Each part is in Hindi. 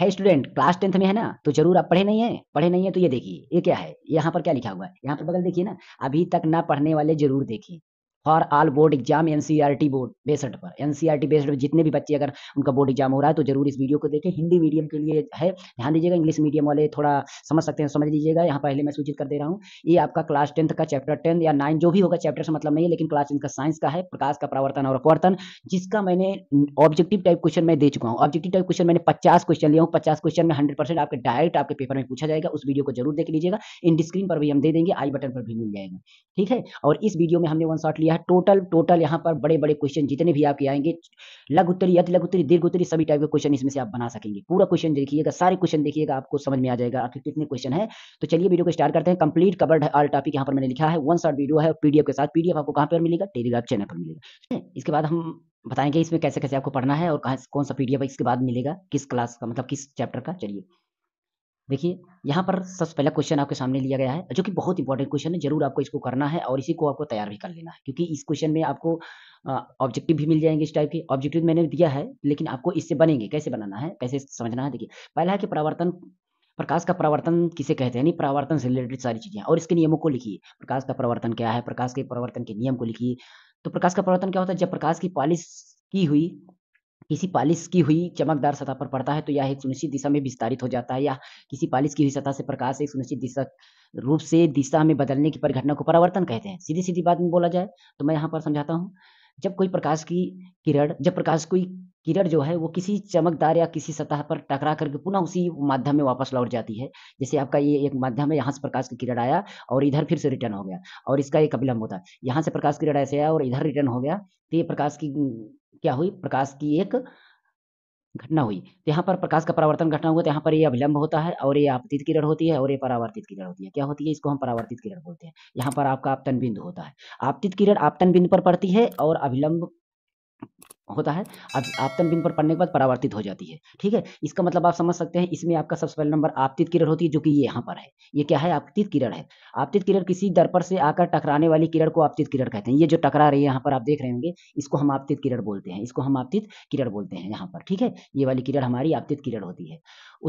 है स्टूडेंट क्लास टेंथ में है ना तो जरूर आप पढ़े नहीं है पढ़े नहीं है तो ये देखिए ये क्या है यहाँ पर क्या लिखा हुआ है यहाँ पर बगल देखिए ना अभी तक ना पढ़ने वाले जरूर देखिए for all board exam T board based पर टी बेसड पर जितने भी बच्चे अगर उनका बोर्ड एग्जाम हो रहा है तो जरूर इस वीडियो को देखें हिंदी मीडियम के लिए है ध्यान दीजिएगा इंग्लिश मीडियम वाले थोड़ा समझ सकते हैं समझ लीजिएगा यहाँ पहले मैं सूचित कर दे रहा हूँ ये आपका क्लास टेंथ का चैप्टर टेंथ या नाइन जो भी होगा चैप्टर से मतलब नहीं है लेकिन क्लास टेंथ का साइंस का है प्रकाश का प्रावर्तन और अपवर्तन जिसका मैंने ऑब्जेक्टिव टाइप क्वेश्चन मैं दे चुका हूँ ऑब्जेक्टिव टाइप क्वेश्चन मैंने पचास क्वेश्चन लिया हूँ पचास क्वेश्चन में हंड्रेड आपके डायरेक्ट आपके पेपर में पूछा जाएगा उस वीडियो को जरूर देख लीजिएगा इन स्क्रीन पर भी हम दे देंगे आई बटन पर भी मिल जाएगा ठीक है और इस वीडियो में हमने वन शॉट लिया है है टोटल टोटल यहाँ पर बड़े बड़े क्वेश्चन जितने भी आपके आएंगे लघु उत्तरी अति लघु उत्तरी दीर्घ उत्तरी सभी टाइप के क्वेश्चन इसमें से आप बना सकेंगे पूरा क्वेश्चन देखिएगा सारे क्वेश्चन देखिएगा आपको समझ में आ जाएगा आखिर कितने क्वेश्चन है तो चलिए वीडियो को स्टार्ट करते हैं कंप्लीट कवर्ड ऑल टॉपिक यहाँ पर मैंने लिखा है वन शॉट वीडियो है पीडीएफ के साथ पीडीएफ आपको कहाँ पर मिलेगा टेलीग्राम चैनल पर मिलेगा इसके बाद हम बताएंगे इसमें कैसे कैसे आपको पढ़ना है और कहाँ कौन सा पीडीएफ इसके बाद मिलेगा किस क्लास का मतलब किस चैप्टर का चलिए देखिए यहाँ पर सबसे पहला क्वेश्चन आपके सामने लिया गया है जो कि बहुत इंपॉर्टेंट क्वेश्चन है जरूर आपको इसको करना है और इसी को आपको तैयार भी कर लेना है क्योंकि इस क्वेश्चन में आपको ऑब्जेक्टिव भी मिल जाएंगे इस टाइप के ऑब्जेक्टिव मैंने दिया है लेकिन आपको इससे बनेंगे कैसे बनाना है कैसे समझना है देखिए पहला है कि परावर्तन प्रकाश का परावर्तन किसे कहते हैं नहीं परावर्तन से रिलेटेड सारी चीजें और इसके नियमों को लिखिए प्रकाश का परावर्तन क्या है प्रकाश के परावर्तन के नियम को लिखिए तो प्रकाश का परावर्तन क्या होता है जब प्रकाश की पॉलिश की हुई किसी पालिश की हुई चमकदार सतह पर पड़ता है तो यह एक सुनिश्चित दिशा में विस्तारित हो जाता है या किसी पालिश की हुई सतह से प्रकाश एक सुनिश्चित दिशा रूप से दिशा में बदलने की परिघटना को परावर्तन कहते हैं सीधी सीधी बात में बोला जाए तो मैं यहाँ पर समझाता हूँ जब कोई प्रकाश की किरण जब प्रकाश कोई किरण जो है वो किसी चमकदार या किसी सतह पर टकरा करके पुनः उसी माध्यम में वापस लौट जाती है जैसे आपका ये एक माध्यम है यहाँ से प्रकाश की किरण आया और इधर फिर से रिटर्न हो गया और इसका एक अभिलंब होता है यहाँ से प्रकाश किरण ऐसे आया और इधर रिटर्न हो गया तो ये प्रकाश की क्या हुई प्रकाश की एक घटना हुई तो यहाँ पर प्रकाश का परावर्तन घटना हुआ तो यहाँ पर ये अभिलंब होता है और ये आपतित किरण होती है और ये परावर्तित किरण होती है क्या होती है इसको हम परावर्तित किरण बोलते हैं यहाँ पर आपका आपतन बिंदु होता है आपतित किरण आपतन बिंदु पर पड़ती है और अभिलंब होता है अब आपतन बिंदु पर पड़ने के बाद परावर्तित हो जाती है ठीक है इसका मतलब आप समझ सकते हैं इसमें आपका सबसे पहला नंबर आपतित किरण होती है जो कि ये यहाँ पर है ये क्या है आपतित किरण है आपतित किरण किसी दर्पण से आकर टकराने वाली किरण को आपतित किरण कहते हैं ये जो टकरा रही है यहाँ पर आप देख रहे होंगे इसको हम आपतित किरण बोलते हैं इसको हम आपतित किरण बोलते हैं यहाँ पर ठीक है ये वाली किरण हमारी आपतित किरण होती है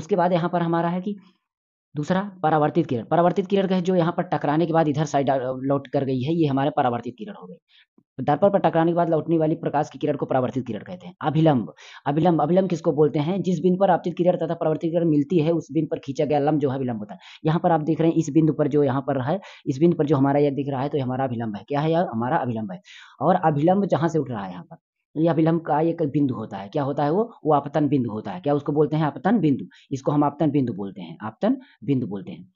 उसके बाद यहाँ पर हमारा है कि दूसरा परावर्तित किरण परावर्तित किरण का जो यहाँ पर टकराने के बाद इधर साइड uh, लौट कर गई है ये हमारे परावर्तित किरण हो गई दर्पण पर टकराने के बाद लौटने वाली प्रकाश की किरण को परावर्तित किरण कहते हैं अभिलंब अभिलंब अभिलंब किसको बोलते हैं जिस बिंदु पर आपतित किरण तथा परावर्तित किरण मिलती है उस बिंदु पर खींचा गया लंब जो है विलंब होता है यहाँ पर आप देख रहे हैं इस बिंदु पर जो यहाँ पर है इस बिंदु पर जो हमारा यह दिख रहा है तो हमारा अभिलंब है क्या है यह हमारा अभिलंब है और अभिलंब जहाँ से उठ रहा है यहाँ पर या विलंब का एक बिंदु होता है क्या होता है वो वो आपतन बिंदु होता है क्या उसको बोलते हैं आपतन बिंदु इसको हम आपतन बिंदु बोलते हैं आपतन बिंदु बोलते हैं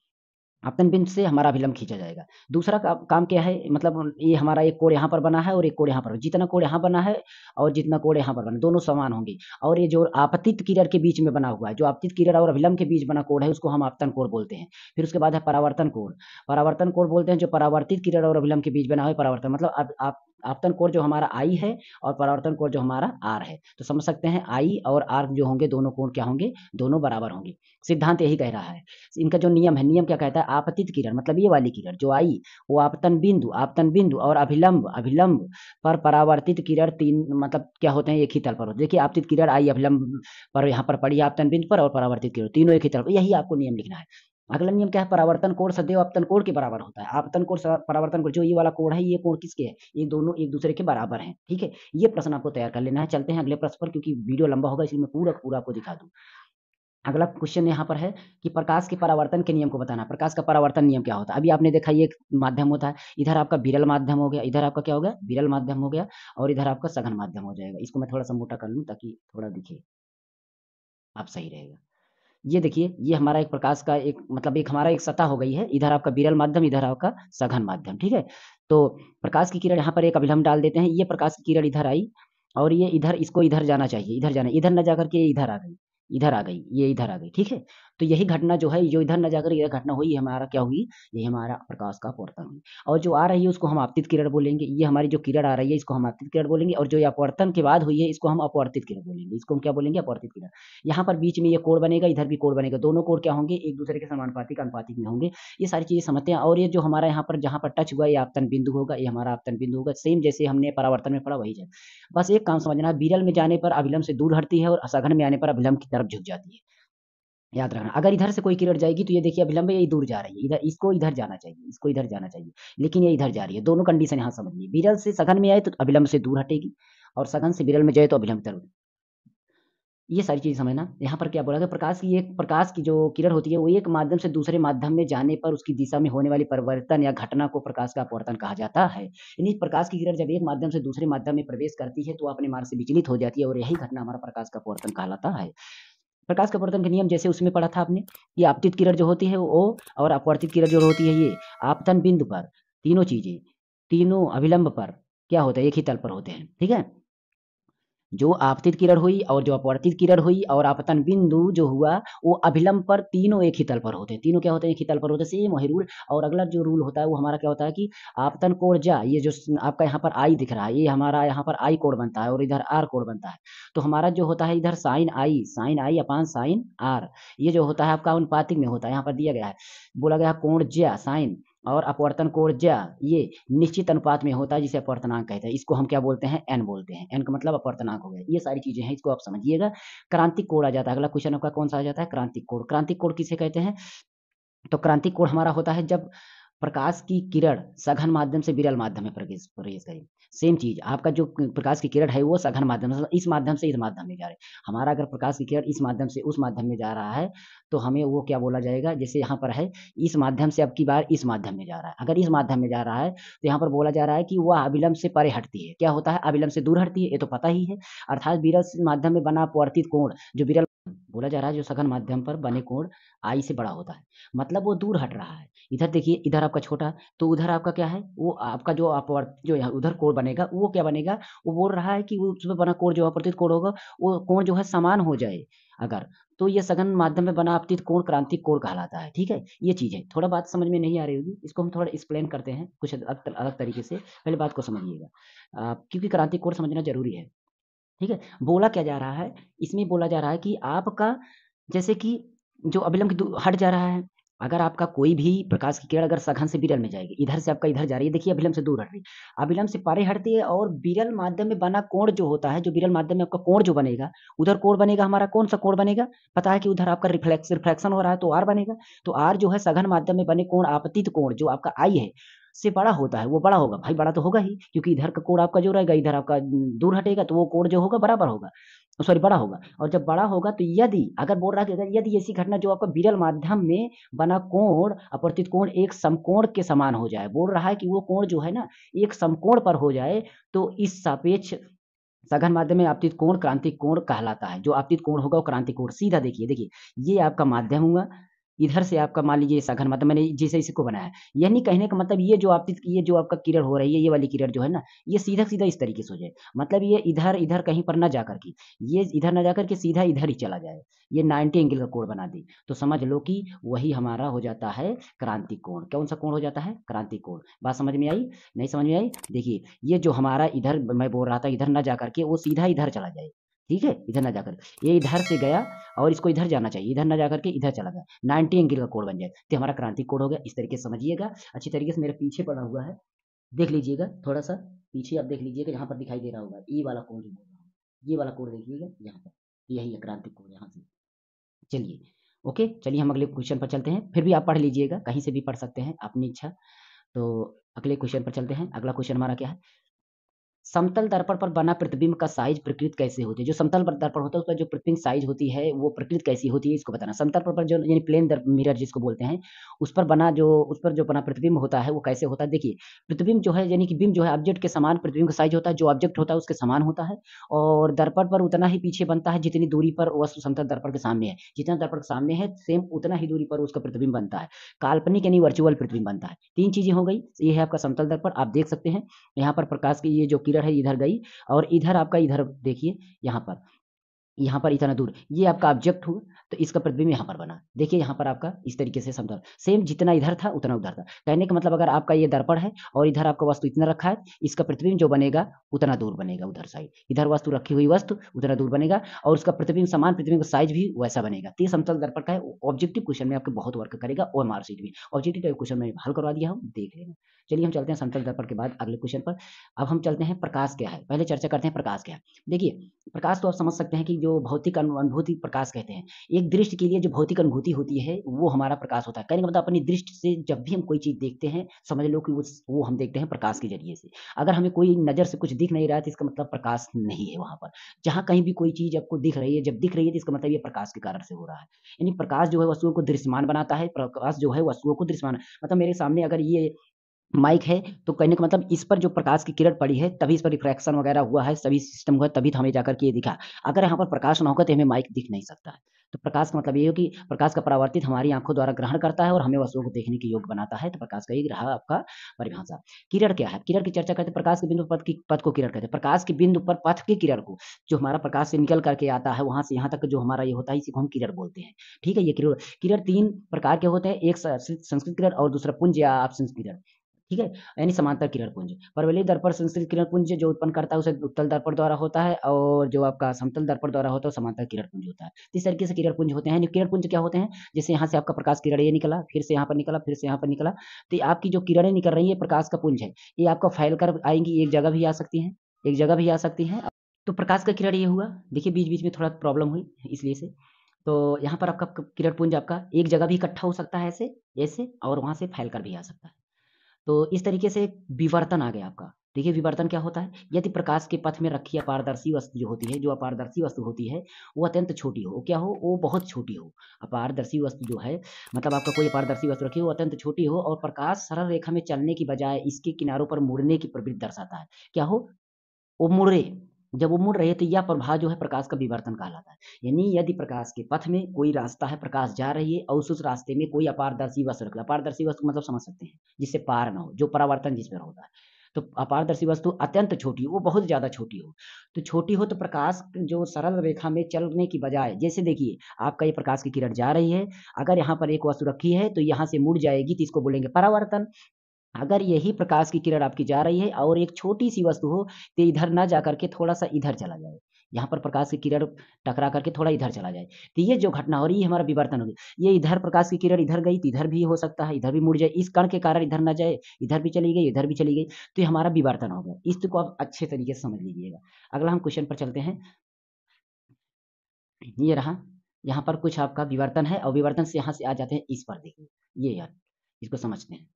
आपतन बिंदु से हमारा विलंब खींचा जाएगा दूसरा का, काम क्या है मतलब ये हमारा एक कोड़ यहाँ पर बना है और एक कोड़ यहाँ पर जितना कोड़ यहाँ बना है और जितना कोड़ यहाँ पर बना दोनों समान होंगे और ये जो आपतित किरण के बीच में बना हुआ है जो आपतित किरण और अभिलंब के बीच बना कोड़ है उसको हम आपतन कोड़ बोलते हैं फिर उसके बाद है परावर्तन कोड़ परावर्तन कोड़ बोलते हैं जो परावर्तित किरण और अभिलंब के बीच बना हुआ है परावर्तन मतलब आप आपतन कोण जो हमारा आई है और परावर्तन कोण जो हमारा आर है तो समझ सकते हैं आई और आर जो होंगे दोनों कोण क्या होंगे दोनों बराबर होंगे सिद्धांत यही कह रहा है इनका जो नियम है नियम क्या कहता है आपतित किरण मतलब ये वाली किरण जो आई वो आपतन बिंदु आपतन बिंदु और अभिलंब अभिलंब पर परावर्तित किरण तीन मतलब क्या होते हैं एक ही तल पर होते देखिए आपतित किरण आई अभिलंब पर यहाँ पर पड़ी आपतन बिंदु पर और परावर्तित किरण तीनों एक ही तरफ यही आपको नियम लिखना है अगला नियम क्या है परावर्तन कोण सदैव अपतन कोण के बराबर होता है आपतन कोण परावर्तन कोण जो ये वाला कोण है ये कोण किसके है ये दोनों एक दूसरे के बराबर है ठीक है ये प्रश्न आपको तैयार कर लेना है चलते हैं अगले प्रश्न पर क्योंकि वीडियो लंबा होगा इसलिए मैं पूरा पूरा आपको दिखा दूँ अगला क्वेश्चन यहाँ पर है कि प्रकाश के परावर्तन के नियम को बताना प्रकाश का परावर्तन नियम क्या होता है अभी आपने देखा ये माध्यम होता है इधर आपका विरल माध्यम हो गया इधर आपका क्या हो गया विरल माध्यम हो गया और इधर आपका सघन माध्यम हो जाएगा इसको मैं थोड़ा सा मोटा कर लूँ ताकि थोड़ा दिखे आप सही रहेगा ये देखिए ये हमारा एक प्रकाश का एक मतलब एक हमारा एक सतह हो गई है इधर आपका बिरल माध्यम इधर आपका सघन माध्यम ठीक है तो प्रकाश की किरण यहाँ पर एक अभिलंब डाल देते हैं ये प्रकाश की किरण इधर आई और ये इधर इसको इधर जाना चाहिए इधर जाना इधर ना जाकर के इधर आ गई इधर आ गई ये इधर आ गई ठीक है तो यही घटना जो है जो इधर न जाकर यह घटना हुई हमारा क्या हुई ये हमारा प्रकाश का अपवर्तन और जो आ रही है उसको हम आपतित किरण बोलेंगे ये हमारी जो किरण आ रही है इसको हम आपतित किरण बोलेंगे और जो अपवर्तन के बाद हुई है इसको हम अपवर्तित किरण बोलेंगे इसको हम क्या बोलेंगे अपवर्तित किरण यहाँ पर बीच में ये कोड बनेगा इधर भी कोड बनेगा दोनों कोड क्या होंगे एक दूसरे के समानुपातिक अनुपातिक में होंगे ये सारी चीज़ें समझते हैं और ये जो हमारा यहाँ पर जहाँ पर टच हुआ ये आपतन बिंदु होगा ये हमारा आपतन बिंदु होगा सेम जैसे हमने परावर्तन में पढ़ा वही जाए बस एक काम समझना है विरल में जाने पर अभिलम से दूर हटती है और असघन में आने पर अभिलम की तरफ झुक जाती है याद रखना अगर इधर से कोई किरण जाएगी तो ये देखिए अभिलंब ये दूर जा रही है इधर इसको इधर जाना चाहिए इसको इधर जाना चाहिए लेकिन ये इधर जा रही है दोनों कंडीशन यहाँ समझ लीजिए से सघन में आए तो अभिलंब से दूर हटेगी और सघन से बिरल में जाए तो अभिलंब तरह ये सारी चीज़ समझना यहाँ पर क्या बोला था प्रकाश की एक प्रकाश की जो किरण होती है वो एक माध्यम से दूसरे माध्यम में जाने पर उसकी दिशा में होने वाली परिवर्तन या घटना को प्रकाश का अपवर्तन कहा जाता है यानी प्रकाश की किरण जब एक माध्यम से दूसरे माध्यम में प्रवेश करती है तो अपने मार्ग से विचलित हो जाती है और यही घटना हमारा प्रकाश का अपवर्तन कहलाता है प्रकाश के अपवर्तन के नियम जैसे उसमें पढ़ा था आपने ये आपतित किरण जो होती है वो और अपवर्तित किरण जो होती है ये आपतन बिंदु पर तीनों चीजें तीनों अभिलंब पर क्या होता है एक ही तल पर होते हैं ठीक है जो आपतित किरण हुई और जो अपवर्तित किरण हुई और आपतन बिंदु जो हुआ वो अभिलंब पर तीनों एक ही तल पर होते हैं तीनों क्या होते हैं एक ही तल पर होते हैं सेम वही रूल और अगला जो रूल होता है वो हमारा क्या होता है कि आपतन जा ये जो आपका यहाँ पर आई दिख रहा है ये हमारा यहाँ पर आई कोड बनता है और इधर आर कोड बनता है तो हमारा जो होता है इधर sine I sine I upon sine R ये जो होता है आपका अनुपातिक में होता है यहाँ पर दिया गया है बोला गया कोण ज्या साइन और अपवर्तन को ज ये निश्चित अनुपात में होता है जिसे अपवर्तनांक कहते हैं इसको हम क्या बोलते हैं एन बोलते हैं एन का मतलब अपवर्तनांक हो गया ये सारी चीजें हैं इसको आप समझिएगा क्रांतिक कोड आ जाता है अगला क्वेश्चन आपका कौन सा आ जाता है क्रांतिक कोड क्रांतिक कोड किसे कहते हैं तो क्रांतिक कोण हमारा होता है जब प्रकाश की किरण सघन माध्यम से विरल माध्यम में प्रवेश प्रवेश करेगी सेम चीज आपका जो प्रकाश की किरण है वो सघन माध्यम से इस माध्यम से इस माध्यम में जा रहे हमारा अगर प्रकाश की किरण इस माध्यम से उस माध्यम में जा रहा है तो हमें वो क्या बोला जाएगा जैसे यहाँ पर है इस माध्यम से अब की बार इस माध्यम में जा रहा है अगर इस माध्यम में जा रहा है तो यहाँ पर बोला जा रहा है कि वह अविलंब से परे हटती है क्या होता है अविलंब से दूर हटती है ये तो पता ही है अर्थात विरल माध्यम में बना अपवर्तित कोण जो विरल बोला जा रहा है जो सघन माध्यम पर बने कोण आई से बड़ा होता है मतलब वो दूर हट रहा है इधर देखिए इधर आपका छोटा तो उधर आपका क्या है वो आपका जो आप जो उधर कोण बनेगा वो क्या बनेगा वो बोल रहा है कि उसमें बना कोण जो अपवर्तित कोण होगा वो कोण जो है समान हो जाए अगर तो ये सघन माध्यम में बना अपतित कोण क्रांतिक कोण कहलाता है ठीक है ये चीज है थोड़ा बात समझ में नहीं आ रही होगी इसको हम थोड़ा एक्सप्लेन करते हैं कुछ अलग अलग तरीके से पहले बात को समझिएगा क्योंकि क्रांतिक कोण समझना जरूरी है ठीक है बोला क्या जा रहा है इसमें बोला जा रहा है कि आपका जैसे कि जो अभिलंब हट जा रहा है अगर आपका कोई भी प्रकाश की किरण अगर सघन से बिरल में जाएगी इधर से आपका इधर जा रही है देखिए अभिलंब से दूर हट रही है अभिलंब से परे हटती है और बिरल माध्यम में बना कोण जो होता है जो बिरल माध्यम में आपका कोण जो बनेगा उधर कोण बनेगा हमारा कौन सा कोण बनेगा पता है कि उधर आपका रिफ्लेक्स रिफ्लेक्शन हो रहा है तो आर बनेगा तो आर जो है सघन माध्यम में बने कोण आपतित कोण जो आपका आई है से बड़ा होता है वो बड़ा होगा भाई बड़ा तो होगा ही क्योंकि इधर का कोण आपका जो रहेगा इधर आपका दूर हटेगा तो वो कोण जो होगा बराबर होगा सॉरी बड़ा होगा और जब बड़ा होगा तो यदि अगर बोल रहा है कि अगर यदि ऐसी घटना जो आपका विरल माध्यम में बना कोण अपवर्तित कोण एक समकोण के समान हो जाए बोल रहा है कि वो कोण जो है ना एक समकोण पर हो जाए तो इस सापेक्ष सघन माध्यम में आपतित कोण क्रांतिक कोण कहलाता है जो आपतित कोण होगा वो क्रांतिक कोण सीधा देखिए देखिए ये आपका माध्यम हुआ इधर से आपका मान लीजिए सघन मतलब मैंने जैसे इसी को बनाया यानी कहने का मतलब ये जो आप ये जो आपका किरण हो रही है ये वाली किरण जो है ना ये सीधा सीधा इस तरीके से हो जाए मतलब ये इधर इधर कहीं पर ना जा करके ये इधर ना जा करके सीधा इधर ही चला जाए ये नाइनटी एंगल का कोण बना दे तो समझ लो कि वही हमारा हो जाता है क्रांति कोण कौन सा कोण हो जाता है क्रांति कोण बात समझ में आई नहीं समझ में आई देखिए ये जो हमारा इधर मैं बोल रहा था इधर ना जा करके वो सीधा इधर चला जाए ठीक है इधर ना जाकर ये इधर से गया और इसको इधर जाना चाहिए इधर ना जाकर के इधर चला गया नाइनटी एंगल का कोड बन जाए तो हमारा क्रांतिक कोड हो गया इस तरीके से समझिएगा अच्छी तरीके से मेरे पीछे पड़ा हुआ है देख लीजिएगा थोड़ा सा पीछे आप देख लीजिएगा यहाँ पर दिखाई दे रहा होगा ई वाला कोड ये वाला कोड देखिएगा यहाँ पर यही है क्रांतिक कोड यहाँ से चलिए ओके चलिए हम अगले क्वेश्चन पर चलते हैं फिर भी आप पढ़ लीजिएगा कहीं से भी पढ़ सकते हैं अपनी इच्छा तो अगले क्वेश्चन पर चलते हैं अगला क्वेश्चन हमारा क्या है समतल दर्पण पर बना प्रतिबिंब का साइज प्रकृत कैसे होती है जो समतल दर्पण होता है उसका जो प्रतिबिंब साइज होती है वो प्रकृत कैसी होती है इसको बताना समतल पर जो यानी प्लेन मिरर जिसको बोलते हैं उस पर बना जो उस पर जो बना प्रतिबिंब होता है वो कैसे होता है देखिए प्रतिबिंब जो है यानी कि बिंब जो है ऑब्जेक्ट के समान प्रतिबिंब का साइज होता है जो ऑब्जेक्ट होता है उसके समान होता है और दर्पण पर उतना ही पीछे बनता है जितनी दूरी पर वस्तु समतल दर्पण के सामने है जितना दर्पण के सामने है सेम उतना ही दूरी पर उसका प्रतिबिंब बनता है काल्पनिक यानी वर्चुअल प्रतिबिंब बनता है तीन चीजें हो गई ये है आपका समतल दर्पण आप देख सकते हैं यहाँ पर प्रकाश की ये जो कीड़ा है इधर गई और इधर आपका इधर देखिए यहाँ पर यहाँ पर इतना दूर ये आपका ऑब्जेक्ट हुआ तो इसका प्रतिबिंब यहाँ पर बना देखिए यहाँ पर आपका इस तरीके से समतल सेम जितना इधर था उतना उधर था कहने का मतलब अगर आपका ये दर्पण है और इधर आपका वस्तु इतना रखा है इसका प्रतिबिंब जो बनेगा उतना दूर बनेगा उधर साइड इधर वस्तु रखी हुई वस्तु उतना दूर बनेगा और उसका प्रतिबिंब समान प्रतिबिंब का साइज भी वैसा बनेगा तो समतल दर्पण का है ऑब्जेक्टिव क्वेश्चन में आपको बहुत वर्क करेगा और मार्कशीट में ऑब्जेक्टिव का क्वेश्चन मैंने हल करवा दिया हम देख लेना चलिए हम चलते हैं समतल दर्पण के बाद अगले क्वेश्चन पर अब हम चलते हैं प्रकाश क्या है पहले चर्चा करते हैं प्रकाश क्या है देखिए प्रकाश तो आप समझ सकते हैं कि जो भौतिक अनुभूति प्रकाश कहते हैं एक दृष्टि के लिए जो भौतिक अनुभूति होती है वो हमारा प्रकाश होता है कहने का मतलब अपनी दृष्टि से जब भी हम कोई चीज़ देखते हैं समझ लो कि वो वो हम देखते हैं प्रकाश के जरिए से अगर हमें कोई नज़र से कुछ दिख नहीं रहा है तो इसका मतलब प्रकाश नहीं है वहाँ पर जहाँ कहीं भी कोई चीज़ आपको दिख रही है जब दिख रही है तो इसका मतलब ये प्रकाश के कारण से हो रहा है यानी प्रकाश जो है वस्तुओं को दृश्यमान बनाता है प्रकाश जो है वस्तुओं को दृश्यमान मतलब मेरे सामने अगर ये माइक है तो कहने का मतलब इस पर जो प्रकाश की किरण पड़ी है तभी इस पर रिफ्रैक्शन वगैरह हुआ है सभी सिस्टम हुआ तभी तो हमें जाकर के ये दिखा अगर यहाँ पर प्रकाश ना होगा तो हमें माइक दिख नहीं सकता है तो प्रकाश का मतलब ये हो कि प्रकाश का परावर्तित हमारी आंखों द्वारा ग्रहण करता है और हमें वस्तुओं को देखने के योग बनाता है तो प्रकाश का ही रहा आपका परिभाषा किरण क्या है किरण की चर्चा करते हैं प्रकाश के बिंदु पथ की पथ को किरण कहते हैं प्रकाश के बिंदु पर पथ की किरण को जो हमारा प्रकाश से निकल करके आता है वहां से यहाँ तक जो हमारा ये होता है इसी को हम किरण बोलते हैं ठीक है ये किरण किरण तीन प्रकार के होते हैं एक संस्कृत किरण और दूसरा पुंज या अपसंस्कृत किरण ठीक है यानी समांतर किरण पुंज परवलय दर्पण संस्कृत किरण पुंज जो उत्पन्न करता है उसे उत्तल दर्पण द्वारा होता है और जो आपका समतल दर्पण द्वारा होता है समांतर किरण पुंज होता है इस तरीके से किरण पुंज होते हैं किरण पुंज क्या होते हैं जैसे यहाँ से आपका प्रकाश किरण ये निकला फिर से यहाँ पर निकला फिर से यहाँ पर निकला तो आपकी जो किरणें निकल रही है प्रकाश का पुंज है ये आपका फैल कर आएंगी एक जगह भी आ सकती है एक जगह भी आ सकती है तो प्रकाश का किरण ये हुआ देखिए बीच बीच में थोड़ा प्रॉब्लम हुई इसलिए से तो यहाँ पर आपका किरण पुंज आपका एक जगह भी इकट्ठा हो सकता है ऐसे ऐसे और वहाँ से फैल कर भी आ सकता है तो इस तरीके से विवर्तन आ गया आपका देखिए विवर्तन क्या होता है यदि प्रकाश के पथ में रखी अपारदर्शी वस्तु जो होती है जो अपारदर्शी वस्तु होती है वो अत्यंत छोटी हो क्या हो वो बहुत छोटी हो अपारदर्शी वस्तु जो है मतलब आपका कोई अपारदर्शी वस्तु रखी हो अत्यंत छोटी हो और प्रकाश सरल रेखा में चलने की बजाय इसके किनारों पर मुड़ने की प्रवृत्ति दर्शाता है क्या हो वो मुड़े जब वो मुड़ रहे थे तो यह प्रभाव जो है प्रकाश का विवर्तन कहलाता है यानी यदि प्रकाश के पथ में कोई रास्ता है प्रकाश जा रही है और उस रास्ते में कोई अपारदर्शी वस्तु रख अपारदर्शी वस्तु मतलब समझ सकते हैं जिससे पार ना हो जो परावर्तन जिस पर होता है तो अपारदर्शी वस्तु अत्यंत छोटी वो बहुत ज़्यादा छोटी हो तो छोटी हो तो प्रकाश जो सरल रेखा में चलने की बजाय जैसे देखिए आपका ये प्रकाश की किरण जा रही है अगर यहाँ पर एक वस्तु रखी है तो यहाँ से मुड़ जाएगी तो इसको बोलेंगे परावर्तन अगर यही प्रकाश की किरण आपकी जा रही है और एक छोटी सी वस्तु हो तो इधर ना जा करके थोड़ा सा इधर चला जाए यहाँ पर प्रकाश की किरण टकरा करके थोड़ा इधर चला जाए तो ये जो घटना हो रही है हमारा विवर्तन हो गया ये इधर प्रकाश की किरण इधर गई तो इधर भी हो सकता है इधर भी मुड़ जाए इस कण के कारण इधर ना जाए इधर भी चली गई इधर भी चली गई तो ये हमारा विवर्तन हो गया इस तो आप अच्छे तरीके से समझ लीजिएगा अगला हम क्वेश्चन पर चलते हैं ये रहा यहाँ पर कुछ आपका विवर्तन है और विवर्तन से यहाँ से आ जाते हैं इस पर देखिए ये यार इसको समझते हैं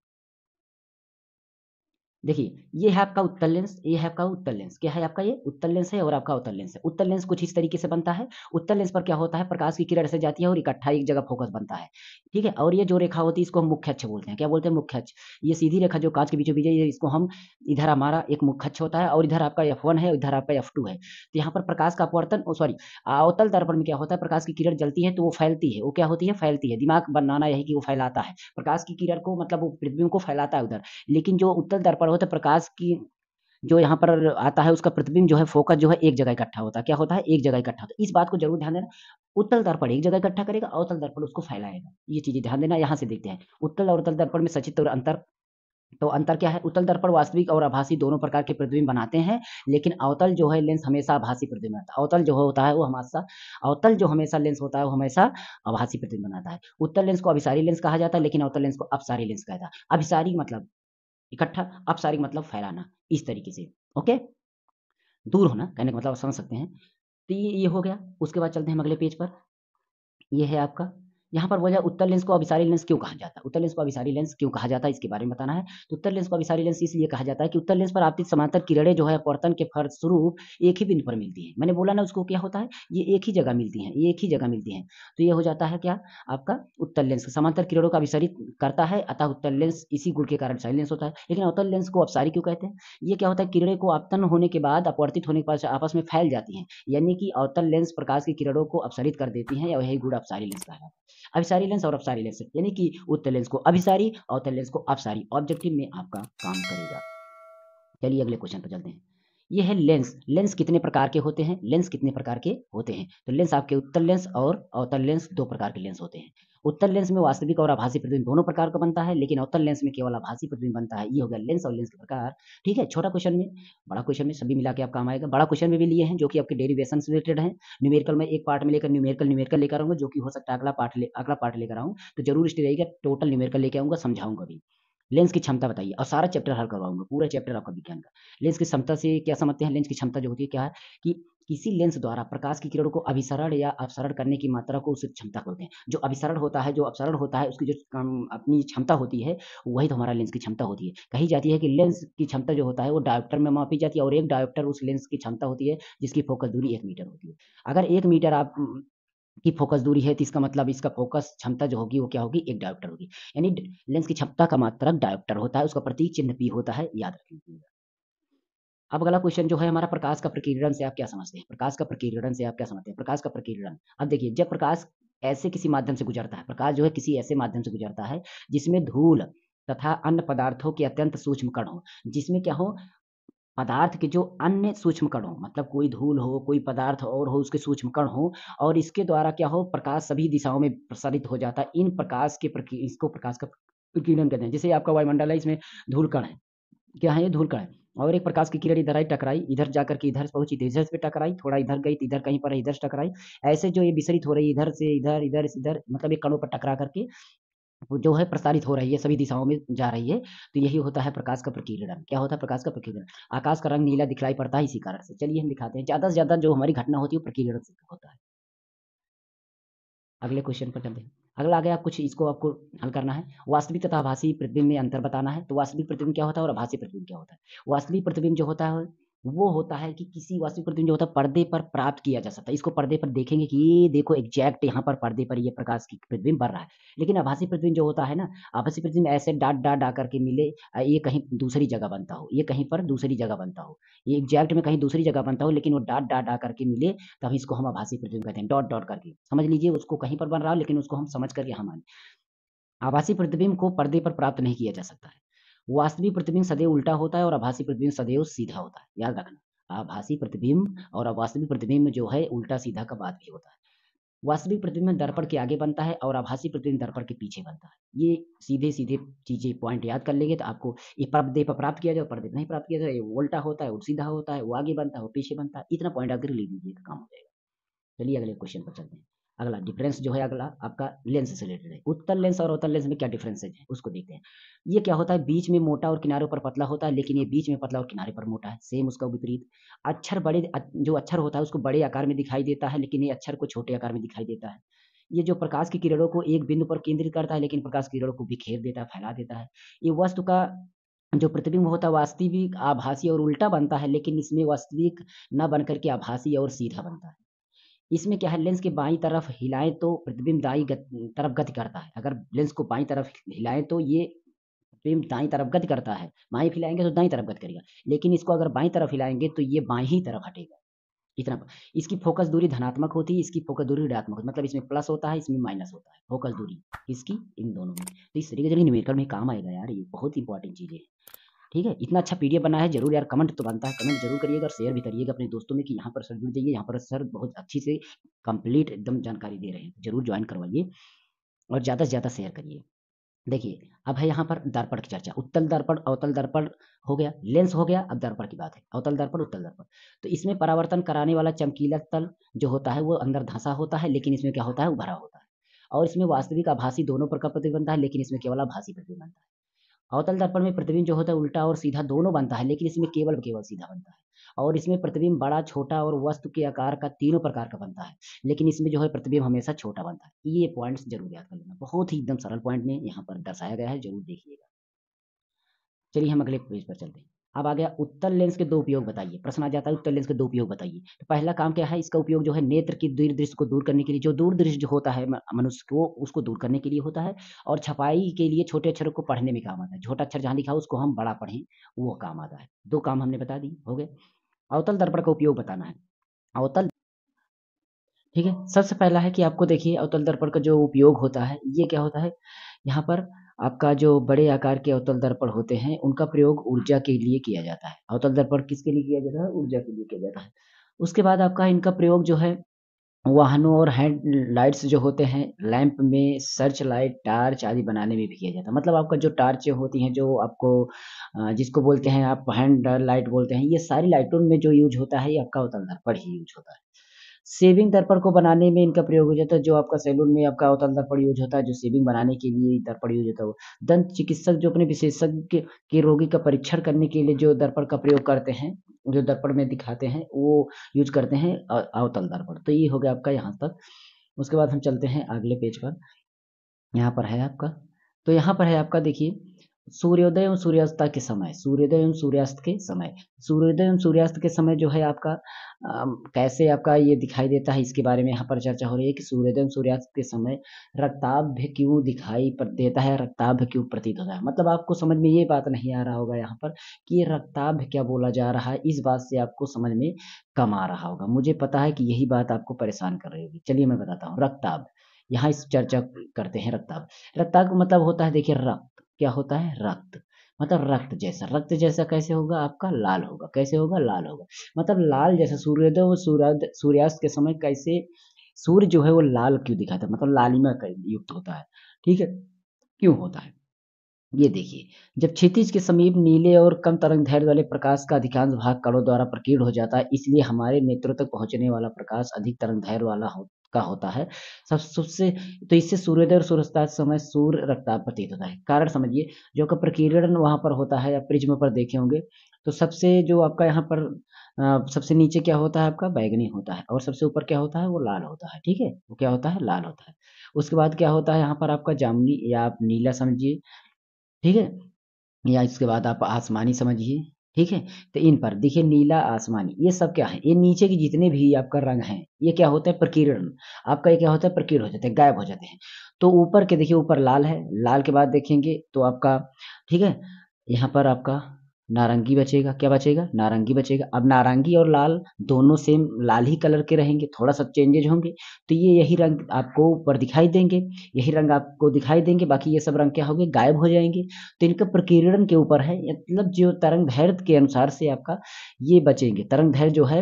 देखिए ये है आपका उत्तर लेंस ये है आपका उत्तर लेंस क्या है आपका ये उत्तर लेंस है और आपका उत्तर लेंस है उत्तर लेंस कुछ इस तरीके से बनता है उत्तर लेंस पर क्या होता है प्रकाश की किरण से जाती है और इकट्ठा एक जगह फोकस बनता है ठीक है और ये जो रेखा होती है इसको हम मुख्य अच्छे बोलते हैं क्या बोलते हैं मुख्य अच्छ ये सीधी रेखा जो कांच के बीचों बीच है इसको हम इधर हमारा एक मुख्य अच्छ होता है और इधर आपका एफ है इधर आपका एफ है तो यहाँ पर प्रकाश का अपवर्तन सॉरी अवतल दर्पण में क्या होता है प्रकाश की किरण जलती है तो वो फैलती है वो क्या होती है फैलती है दिमाग बनाना यही कि वो फैलाता है प्रकाश की किरण को मतलब वो पृथ्वी को फैलाता है उधर लेकिन जो उत्तर दर्पण होता है प्रकाश की जो यहाँ पर आता है उसका प्रतिबिंब जो है फोकस जो है एक जगह इकट्ठा होता है क्या होता है एक जगह इकट्ठा होता है इस बात को जरूर ध्यान देना उत्तल दर्पण एक जगह इकट्ठा करेगा अवतल दर्पण उसको फैलाएगा ये चीजें ध्यान देना यहाँ से देखते हैं उत्तल और उत्तल दर्पण में सचित्र और अंतर तो अंतर क्या है उत्तल दर्पण वास्तविक और आभासी दोनों प्रकार के प्रतिबिंब बनाते हैं लेकिन अवतल जो है लेंस हमेशा आभासी प्रतिबिंब बनाता है अवतल जो होता है वो हमेशा अवतल जो हमेशा लेंस होता है वो हमेशा आभासी प्रतिबिंब बनाता है उत्तल लेंस को अभिसारी लेंस कहा जाता है लेकिन अवतल लेंस को अपसारी लेंस कहता है अभिसारी मतलब इकट्ठा अपसारिक मतलब फैलाना इस तरीके से ओके दूर होना कहने का मतलब समझ सकते हैं तो ये हो गया उसके बाद चलते हैं हम अगले पेज पर ये है आपका यहाँ पर बोला उत्तर लेंस को अभिसारी लेंस क्यों कहा जाता है उत्तर लेंस को अभिसारी लेंस क्यों कहा जाता है इसके बारे में बताना है तो उत्तर लेंस को अभिसारी लेंस इसलिए कहा जाता है कि उत्तर लेंस पर आपतित समांतर किरणें जो है अपवर्तन के स्वरूप एक ही बिंदु पर मिलती है मैंने बोला ना उसको क्या होता है ये एक ही जगह मिलती है एक ही जगह मिलती है तो ये हो जाता है क्या आपका उत्तर लेंस समांतर किरणों का अभिसारित करता है अतः उत्तर लेंस इसी गुण के कारण अभिसारी लेंस होता है लेकिन उत्तर लेंस को अपसारी क्यों कहते हैं ये क्या होता है किरणें को आपतन होने के बाद अपवर्तित होने के बाद आपस में फैल जाती है यानी कि अवतल लेंस प्रकाश की किरणों को अपसरित कर देती है या वही गुण अपसारी लेंस कहा जाता है अभिसारी लेंस और अपसारी लेंस यानी कि उत्तर लेंस को अभिसारी और उत्तर लेंस को अपसारी ऑब्जेक्टिव में आपका काम करेगा चलिए अगले क्वेश्चन पर चलते हैं यह है लेंस लेंस कितने प्रकार के होते हैं लेंस कितने प्रकार के होते हैं तो लेंस आपके उत्तर लेंस और अवतर लेंस दो प्रकार के लेंस होते हैं उत्तर लेंस में वास्तविक और आभासी प्रतिबिंब दोनों प्रकार का बनता है लेकिन उत्तर लेंस में केवल आभासी प्रतिबिंब बनता है ये हो गया लेंस और लेंस के प्रकार ठीक है छोटा क्वेश्चन में बड़ा क्वेश्चन में सभी मिला के आप काम आएगा बड़ा क्वेश्चन में भी लिए हैं जो कि आपके डेरिवेशन से रिलेटेड है न्यूमेरिकल में एक पार्ट में लेकर न्यूमेरिकल न्यूमेरिकल लेकर आऊंगा जो कि हो सकता है अगला पार्ट ले अगला पार्ट लेकर आऊँ तो जरूर स्टे रहेगा टोटल न्यूमेरिकल लेकर आऊंगा समझाऊंगा भी लेंस की क्षमता बताइए और सारा चैप्टर हल करवाऊंगा पूरा चैप्टर आपका विज्ञान का लेंस की क्षमता से क्या समझते हैं लेंस की क्षमता जो होती है क्या है कि किसी लेंस द्वारा प्रकाश की किरण को अभिसरण या अपसरण करने की मात्रा को उस क्षमता कहते हैं जो अभिसरण होता है जो अपसरण होता है उसकी जो अपनी क्षमता होती है वही तो हमारा लेंस की क्षमता होती है कही जाती है कि लेंस की क्षमता जो होता है वो डायोप्टर में मापी जाती है और एक डायोप्टर उस लेंस की क्षमता होती है जिसकी फोकस दूरी एक मीटर होती है अगर एक मीटर आप की फोकस दूरी है तो इसका मतलब इसका फोकस क्षमता जो होगी वो क्या होगी एक डायोप्टर होगी यानी लेंस की क्षमता का मात्रक डायोप्टर होता है उसका प्रतीक चिन्ह भी होता है याद रखेंगे अब अगला क्वेश्चन जो है हमारा प्रकाश का प्रकीर्णन से आप क्या समझते हैं प्रकाश का प्रकीर्णन से आप क्या समझते हैं प्रकाश का प्रकीर्णन अब देखिए जब प्रकाश ऐसे किसी माध्यम से गुजरता है प्रकाश जो है किसी ऐसे माध्यम से गुजरता है जिसमें धूल तथा अन्य पदार्थों के अत्यंत सूक्ष्म कण हो जिसमें क्या हो पदार्थ के जो अन्य सूक्ष्म कण हो मतलब कोई धूल हो कोई पदार्थ और हो उसके सूक्ष्म कण हो और इसके द्वारा क्या हो प्रकाश सभी दिशाओं में प्रसारित हो जाता है इन प्रकाश के इसको प्रकाश का प्रकीर्णन कहते हैं जैसे आपका वायुमंडल है इसमें धूल कण है क्या है ये धूल कण है और एक प्रकाश की किरण इधर आई टकराई इधर जाकर के इधर पहुंची इधर से टकराई थोड़ा इधर गई इधर कहीं पर इधर से टकराई ऐसे जो ये विसरित हो रही इधर से इधर इधर से इधर मतलब एक कणों पर टकरा करके जो है प्रसारित हो रही है सभी दिशाओं में जा रही है तो यही होता है प्रकाश का प्रकीर्णन क्या होता है प्रकाश का प्रकीर्णन आकाश का रंग नीला दिखलाई पड़ता है इसी कारण से चलिए हम दिखाते हैं ज्यादा से ज्यादा जो हमारी घटना होती है प्रकीर्णन से होता है अगले क्वेश्चन पर चलते हैं अगला आ गया कुछ इसको आपको हल करना है वास्तविक तथा आभासी प्रतिबिंब में अंतर बताना है तो वास्तविक प्रतिबिंब क्या होता है और आभासी प्रतिबिंब क्या होता है वास्तविक प्रतिबिंब जो होता है वो होता है कि किसी वास्तविक प्रतिबिंब जो होता है पर्दे पर प्राप्त किया जा सकता है इसको पर्दे पर देखेंगे कि ये देखो एग्जैक्ट यहाँ पर पर्दे पर ये प्रकाश की प्रतिबिंब बढ़ रहा है लेकिन आभासी प्रतिबिंब जो होता है ना आभासी प्रतिबिंब ऐसे डाट डाट डा करके मिले ये कहीं दूसरी जगह बनता हो ये कहीं पर दूसरी जगह बनता हो ये एग्जैक्ट में कहीं दूसरी जगह बनता हो लेकिन वो डाट डाट डा करके मिले तब इसको हम आभासी प्रतिबिंब कहते हैं डॉट डॉट करके समझ लीजिए उसको कहीं पर बन रहा हो लेकिन उसको हम समझ करके हम आने आभासी प्रतिबिंब को पर्दे पर प्राप्त नहीं किया जा सकता है वास्तविक प्रतिबिंब सदैव उल्टा होता है और आभासी प्रतिबिंब सदैव सीधा होता है याद रखना आभासी प्रतिबिंब और वास्तविक प्रतिबिंब में जो है उल्टा सीधा का बात भी होता है वास्तविक प्रतिबिंब दर्पण के आगे बनता है और आभासी प्रतिबिंब दर्पण के पीछे बनता है ये सीधे सीधे चीजें पॉइंट याद कर लेंगे तो आपको ये पर्दे पर प्राप्त किया जाए पर्दे नहीं प्राप्त किया जाए ये उल्टा होता है सीधा होता है वो आगे बनता है वो पीछे बनता है इतना पॉइंट आकर ले लीजिए तो काम हो जाएगा चलिए अगले क्वेश्चन पर चलते हैं अगला डिफरेंस जो है अगला आपका लेंस से रिलेटेड है उत्तर लेंस और अवतल लेंस में क्या डिफरेंसेज है उसको देखते हैं ये क्या होता है बीच में मोटा और किनारों पर पतला होता है लेकिन ये बीच में पतला और किनारे पर मोटा है सेम उसका विपरीत अक्षर बड़े जो अक्षर होता है उसको बड़े आकार में दिखाई देता है लेकिन ये अक्षर को छोटे आकार में दिखाई देता है ये जो प्रकाश की किरणों को एक बिंदु पर केंद्रित करता है लेकिन प्रकाश किरणों को बिखेर देता है फैला देता है ये वस्तु का जो प्रतिबिंब होता है वास्तविक आभासी और उल्टा बनता है लेकिन इसमें वास्तविक न बनकर के आभासी और सीधा बनता है इसमें क्या है लेंस के बाई तरफ हिलाएं तो प्रतिबिंब दाई तरफ गति करता है अगर लेंस को बाई तरफ हिलाएं तो ये प्रतिबिंब दाई तरफ गति करता है बाई हिलाएंगे तो दाई तरफ गति करेगा लेकिन इसको अगर बाई तरफ हिलाएंगे तो ये बाई ही तरफ हटेगा इतना इसकी फोकस दूरी धनात्मक होती है इसकी फोकस दूरी ऋणात्मक होती मतलब इसमें प्लस होता है इसमें माइनस होता है फोकस दूरी इसकी इन दोनों में तो इस तरीके से न्यूमेरिकल में काम आएगा यार ये बहुत इंपॉर्टेंट चीज़ है ठीक है इतना अच्छा पीडीएफ बना है जरूर यार कमेंट तो बनता है कमेंट जरूर करिएगा और शेयर भी करिएगा अपने दोस्तों में कि यहाँ पर सर जुड़ जाइए यहाँ पर सर बहुत अच्छी से कंप्लीट एकदम जानकारी दे रहे हैं जरूर ज्वाइन करवाइए और ज़्यादा से ज़्यादा शेयर करिए देखिए अब है यहाँ पर दर्पण की चर्चा उत्तल दर्पण अवतल दर्पण हो गया लेंस हो गया अब दर्पण की बात है अवतल दर्पण उत्तल दर्पण तो इसमें परावर्तन कराने वाला चमकीला तल जो होता है वो अंदर धंसा होता है लेकिन इसमें क्या होता है उभरा होता है और इसमें वास्तविक आभासी दोनों पर का प्रतिबंध है लेकिन इसमें केवल आभासी प्रतिबंध है अवतल दर्पण में प्रतिबिंब जो होता है उल्टा और सीधा दोनों बनता है लेकिन इसमें केवल केवल सीधा बनता है और इसमें प्रतिबिंब बड़ा छोटा और वस्तु के आकार का तीनों प्रकार का बनता है लेकिन इसमें जो है प्रतिबिंब हमेशा छोटा बनता है ये पॉइंट्स जरूर याद कर लेना बहुत ही एकदम सरल पॉइंट में यहाँ पर दर्शाया गया है जरूर देखिएगा चलिए हम अगले पेज पर चलते हैं अब आ गया उत्तल लेंस के दो उपयोग बताइए प्रश्न आ जाता है उत्तल लेंस के दो उपयोग बताइए तो पहला काम क्या है इसका उपयोग जो है नेत्र की दूर दृश्य को दूर करने के लिए जो दूर दृश्य जो होता है मनुष्य को उसको दूर करने के लिए होता है और छपाई के लिए छोटे अक्षरों को पढ़ने में काम आता है छोटा अक्षर जहाँ लिखा उसको हम बड़ा पढ़ें वो काम आता है दो काम हमने बता दी हो गए अवतल दर्पण का उपयोग बताना है अवतल ठीक है सबसे पहला है कि आपको देखिए अवतल दर्पण का जो उपयोग होता है ये क्या होता है यहाँ पर आपका जो बड़े आकार के अवतल दर्पण होते हैं उनका प्रयोग ऊर्जा के लिए किया जाता है अवतल दर्पण किसके लिए किया जाता है ऊर्जा के लिए किया जाता है उसके बाद आपका इनका प्रयोग जो है वाहनों और हैंड लाइट्स जो होते हैं लैंप में सर्च लाइट टार्च आदि बनाने में भी किया जाता है मतलब आपका जो टार्चें होती हैं जो आपको जिसको बोलते हैं आप हैंड लाइट बोलते हैं ये सारी लाइटों में जो यूज होता है ये आपका अवतल दर्पण ही यूज होता है सेविंग दर्पण को बनाने में इनका प्रयोग हो जाता है जो आपका सैलून में आपका अवतल दर्पण यूज होता है जो सेविंग बनाने के लिए दर्पण यूज होता है वो दंत चिकित्सक जो अपने विशेषज्ञ के के रोगी का परीक्षण करने के लिए जो दर्पण का प्रयोग करते हैं जो दर्पण में दिखाते हैं वो यूज करते हैं अवतल दर्पण तो ये हो गया आपका यहाँ तक उसके बाद हम चलते हैं अगले पेज पर यहाँ पर है आपका तो यहाँ पर है आपका देखिए सूर्योदय एवं सूर्यास्त के समय सूर्योदय एवं सूर्यास्त के समय सूर्योदय एवं सूर्यास्त के समय जो है आपका आ, कैसे आपका ये दिखाई देता है इसके बारे में यहाँ पर चर्चा हो रही है कि सूर्योदय एवं सूर्यास्त के समय रक्ताभ्य क्यों दिखाई देता है रक्ताभ्य क्यों प्रतीत होता है मतलब आपको समझ में ये बात नहीं आ रहा होगा यहाँ पर कि ये रक्ताभ्य क्या बोला जा रहा है इस बात से आपको समझ में कम आ रहा होगा मुझे पता है कि यही बात आपको परेशान कर रही होगी चलिए मैं बताता हूँ रक्ताभ यहाँ इस चर्चा करते हैं रक्ताभ रक्ताभ का मतलब होता है देखिए रक्त क्या होता है रक्त मतलब रक्त जैसा रक्त जैसा कैसे होगा आपका लाल होगा कैसे होगा लाल होगा मतलब लाल जैसा सूर्योदय और सूर्यास्त सूर्यास्त के समय कैसे सूर्य जो है वो लाल क्यों दिखाता है मतलब लालिमा युक्त होता है ठीक है क्यों होता है ये देखिए जब क्षितिज के समीप नीले और कम तरंग धैर्य वाले प्रकाश का अधिकांश भाग कणों द्वारा प्रकीर्ण हो जाता है इसलिए हमारे नेत्रों तक पहुंचने वाला प्रकाश अधिक तरंग धैर्य वाला हो का होता है सब सबसे तो इससे सूर्योदय और सूर्यास्त समय सूर्य रक्ताप प्रतीत होता है कारण समझिए जो का प्रकीर्णन वहां पर होता है या प्रिज्म पर देखे होंगे तो सबसे जो आपका यहाँ पर आ, सबसे नीचे क्या होता है आपका बैगनी होता है और सबसे ऊपर क्या होता है वो लाल होता है ठीक है वो क्या होता है लाल होता है उसके बाद क्या होता है यहाँ पर आपका जामुनी या आप नीला समझिए ठीक है या इसके बाद आप आसमानी समझिए ठीक है तो इन पर देखिए नीला आसमानी ये सब क्या है ये नीचे की जितने भी आपका रंग है ये क्या होता है प्रकीर्ण आपका ये क्या होता है प्रकीर्ण हो जाते हैं गायब हो जाते हैं तो ऊपर के देखिए ऊपर लाल है लाल के बाद देखेंगे तो आपका ठीक है यहाँ पर आपका नारंगी बचेगा क्या बचेगा नारंगी बचेगा अब नारंगी और लाल दोनों सेम लाल ही कलर के रहेंगे थोड़ा सा चेंजेज होंगे तो ये यही रंग आपको ऊपर दिखाई देंगे यही रंग आपको दिखाई देंगे बाकी ये सब रंग क्या होंगे गायब हो जाएंगे तो इनका प्रकीर्णन के ऊपर है मतलब जो तरंग धैर्य के अनुसार से आपका ये बचेंगे तरंग धैर्य जो है